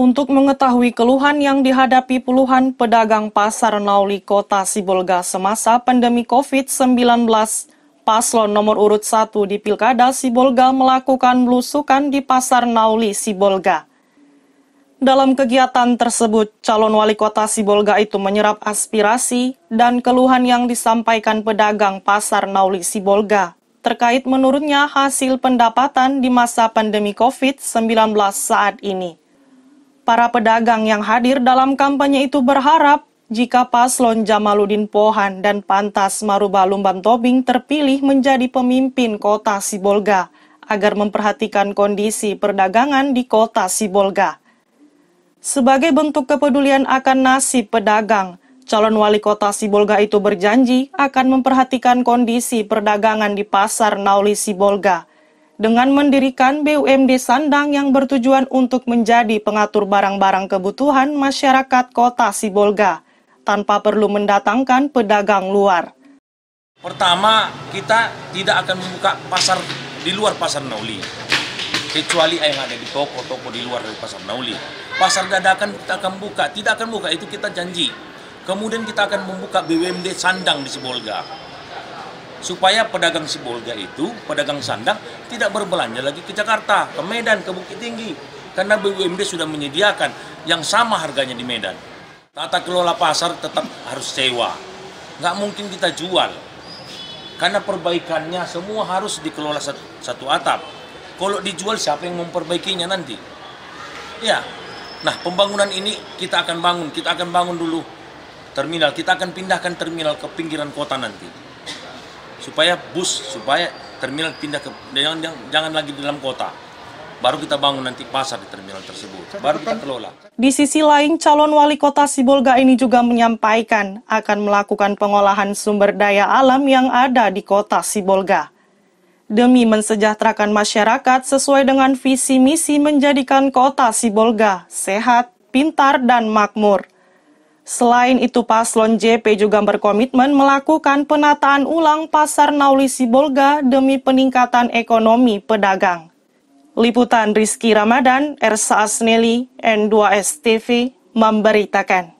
Untuk mengetahui keluhan yang dihadapi puluhan pedagang pasar Nauli Kota Sibolga semasa pandemi COVID-19, paslon nomor urut 1 di Pilkada Sibolga melakukan belusukan di Pasar Nauli Sibolga. Dalam kegiatan tersebut, calon wali kota Sibolga itu menyerap aspirasi dan keluhan yang disampaikan pedagang Pasar Nauli Sibolga terkait menurutnya hasil pendapatan di masa pandemi COVID-19 saat ini. Para pedagang yang hadir dalam kampanye itu berharap jika paslon Jamaluddin Pohan dan Pantas Maruba Lumban Tobing terpilih menjadi pemimpin kota Sibolga agar memperhatikan kondisi perdagangan di kota Sibolga. Sebagai bentuk kepedulian akan nasib pedagang, calon wali kota Sibolga itu berjanji akan memperhatikan kondisi perdagangan di pasar Nauli Sibolga dengan mendirikan BUMD Sandang yang bertujuan untuk menjadi pengatur barang-barang kebutuhan masyarakat kota Sibolga tanpa perlu mendatangkan pedagang luar. Pertama, kita tidak akan membuka pasar di luar pasar Nauli, kecuali yang ada di toko-toko di luar dari pasar Nauli. Pasar dadakan kita akan buka, tidak akan buka, itu kita janji. Kemudian kita akan membuka BUMD Sandang di Sibolga supaya pedagang Sibolga itu, pedagang sandang tidak berbelanja lagi ke Jakarta, ke Medan, ke Bukit Tinggi karena BUMD sudah menyediakan yang sama harganya di Medan. Tata kelola pasar tetap harus sewa. Nggak mungkin kita jual. Karena perbaikannya semua harus dikelola satu, satu atap. Kalau dijual siapa yang memperbaikinya nanti? Ya. Nah, pembangunan ini kita akan bangun, kita akan bangun dulu terminal, kita akan pindahkan terminal ke pinggiran kota nanti supaya bus supaya terminal pindah ke jangan jangan lagi di dalam kota baru kita bangun nanti pasar di terminal tersebut, baru kita kelola. Di sisi lain, calon wali kota Sibolga ini juga menyampaikan akan melakukan pengolahan sumber daya alam yang ada di kota Sibolga. Demi mensejahterakan masyarakat sesuai dengan visi misi menjadikan kota Sibolga sehat, pintar, dan makmur. Selain itu, paslon JP juga berkomitmen melakukan penataan ulang pasar Nauli Sibolga demi peningkatan ekonomi pedagang. Liputan Rizky Ramadan, Ersa Asneli, N2S TV memberitakan.